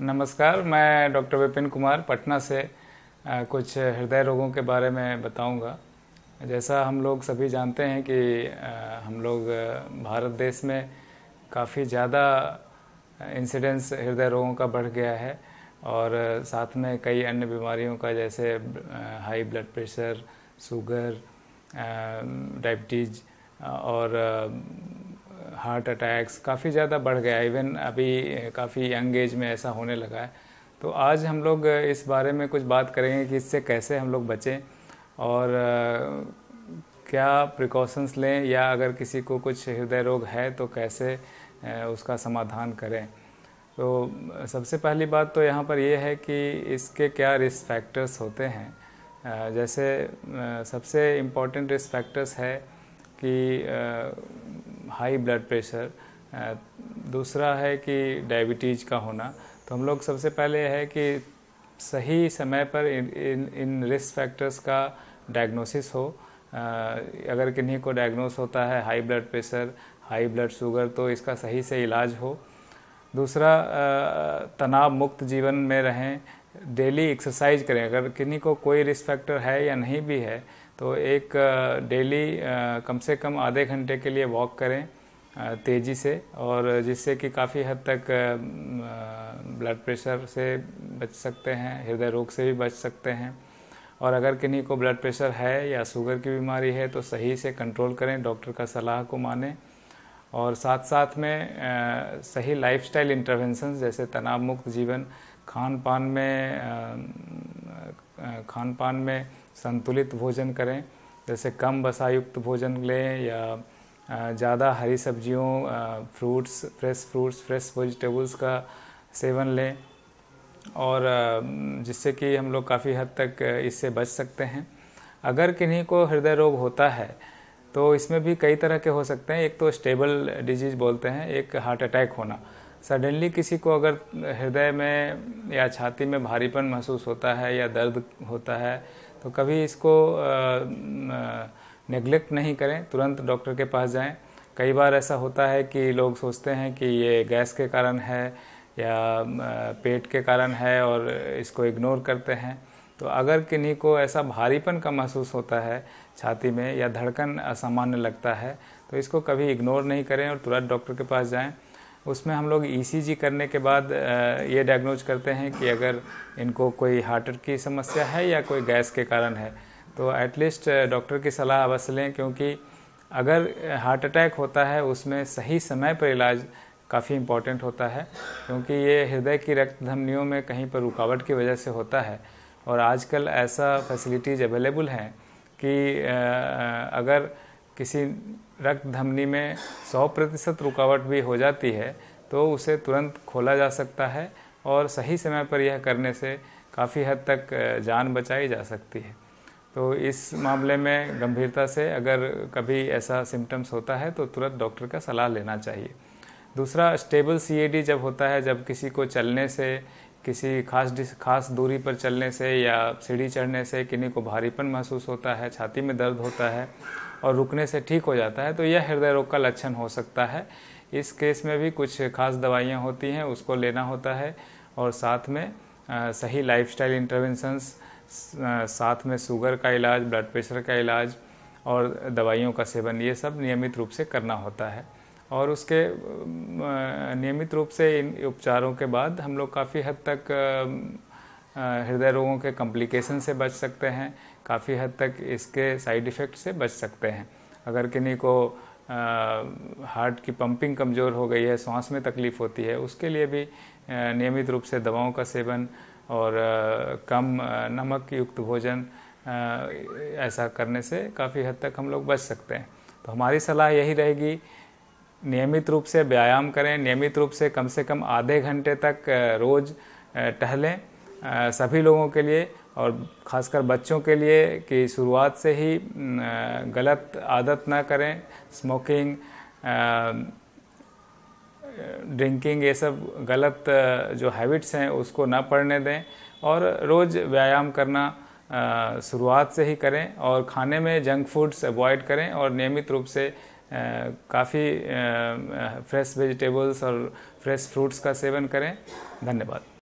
नमस्कार मैं डॉक्टर विपिन कुमार पटना से कुछ हृदय रोगों के बारे में बताऊंगा जैसा हम लोग सभी जानते हैं कि हम लोग भारत देश में काफ़ी ज़्यादा इंसिडेंस हृदय रोगों का बढ़ गया है और साथ में कई अन्य बीमारियों का जैसे high blood pressure sugar diabetes और हार्ट अटैक्स काफ़ी ज़्यादा बढ़ गया इवन अभी काफ़ी यंग एज में ऐसा होने लगा है तो आज हम लोग इस बारे में कुछ बात करेंगे कि इससे कैसे हम लोग बचें और क्या प्रिकॉशंस लें या अगर किसी को कुछ हृदय रोग है तो कैसे उसका समाधान करें तो सबसे पहली बात तो यहाँ पर यह है कि इसके क्या रिस्क फैक्टर्स होते हैं जैसे सबसे इम्पॉर्टेंट रिस्क फैक्टर्स है कि हाई ब्लड प्रेशर दूसरा है कि डायबिटीज़ का होना तो हम लोग सबसे पहले है कि सही समय पर इन इन, इन रिस्क फैक्टर्स का डायग्नोसिस हो आ, अगर किन्हीं को डायग्नोस होता है high blood pressure high blood sugar तो इसका सही से इलाज हो दूसरा तनाव मुक्त जीवन में रहें डेली एक्सरसाइज करें अगर किन्हीं को कोई रिस्क फैक्टर है या नहीं भी है तो एक डेली कम से कम आधे घंटे के लिए वॉक करें तेज़ी से और जिससे कि काफ़ी हद तक ब्लड प्रेशर से बच सकते हैं हृदय रोग से भी बच सकते हैं और अगर किन्हीं को ब्लड प्रेशर है या शुगर की बीमारी है तो सही से कंट्रोल करें डॉक्टर का सलाह को माने और साथ साथ में सही लाइफस्टाइल स्टाइल जैसे तनाव मुक्त जीवन खान पान में खान पान में संतुलित भोजन करें जैसे कम बसायुक्त भोजन लें या ज़्यादा हरी सब्जियों fruits fresh fruits fresh vegetables का सेवन लें और जिससे कि हम लोग काफ़ी हद तक इससे बच सकते हैं अगर किन्हीं को हृदय रोग होता है तो इसमें भी कई तरह के हो सकते हैं एक तो स्टेबल डिजीज़ बोलते हैं एक हार्ट अटैक होना सडनली किसी को अगर हृदय में या छाती में भारीपन महसूस होता है या दर्द होता है तो कभी इसको नेग्लेक्ट नहीं करें तुरंत डॉक्टर के पास जाएं कई बार ऐसा होता है कि लोग सोचते हैं कि ये गैस के कारण है या पेट के कारण है और इसको इग्नोर करते हैं तो अगर किन्हीं को ऐसा भारीपन का महसूस होता है छाती में या धड़कन असामान्य लगता है तो इसको कभी इग्नोर नहीं करें और तुरंत डॉक्टर के पास जाएं उसमें हम लोग ई e करने के बाद ये डायग्नोज करते हैं कि अगर इनको कोई हार्ट की समस्या है या कोई गैस के कारण है तो एटलीस्ट डॉक्टर की सलाह अवश्य लें क्योंकि अगर हार्ट अटैक होता है उसमें सही समय पर इलाज काफ़ी इम्पॉर्टेंट होता है क्योंकि ये हृदय की रक्त धमनियों में कहीं पर रुकावट की वजह से होता है और आजकल ऐसा फैसिलिटीज़ अवेलेबल हैं कि अगर किसी रक्त धमनी में 100 प्रतिशत रुकावट भी हो जाती है तो उसे तुरंत खोला जा सकता है और सही समय पर यह करने से काफ़ी हद तक जान बचाई जा सकती है तो इस मामले में गंभीरता से अगर कभी ऐसा सिम्टम्स होता है तो तुरंत डॉक्टर का सलाह लेना चाहिए दूसरा स्टेबल सीएडी जब होता है जब किसी को चलने से किसी खास डिस खास दूरी पर चलने से या सीढ़ी चढ़ने से किन्हीं को भारीपन महसूस होता है छाती में दर्द होता है और रुकने से ठीक हो जाता है तो यह हृदय रोग का लक्षण हो सकता है इस केस में भी कुछ खास दवाइयाँ होती हैं उसको लेना होता है और साथ में आ, सही लाइफ स्टाइल साथ में शुगर का इलाज ब्लड प्रेशर का इलाज और दवाइयों का सेवन ये सब नियमित रूप से करना होता है और उसके नियमित रूप से इन उपचारों के बाद हम लोग काफ़ी हद तक हृदय रोगों के कॉम्प्लिकेशन से बच सकते हैं काफ़ी हद तक इसके साइड इफ़ेक्ट से बच सकते हैं अगर किन्हीं को हार्ट की पंपिंग कमज़ोर हो गई है सांस में तकलीफ़ होती है उसके लिए भी नियमित रूप से दवाओं का सेवन और कम नमक युक्त भोजन ऐसा करने से काफ़ी हद तक हम लोग बच सकते हैं तो हमारी सलाह यही रहेगी नियमित रूप से व्यायाम करें नियमित रूप से कम से कम आधे घंटे तक रोज़ टहलें सभी लोगों के लिए और ख़ासकर बच्चों के लिए कि शुरुआत से ही गलत आदत ना करें स्मोकिंग ड्रिंकिंग ये सब गलत जो हैबिट्स हैं उसको ना पढ़ने दें और रोज़ व्यायाम करना शुरुआत से ही करें और खाने में जंक फूड्स अवॉइड करें और नियमित रूप से काफ़ी फ्रेश वेजिटेबल्स और फ्रेश फ्रूट्स का सेवन करें धन्यवाद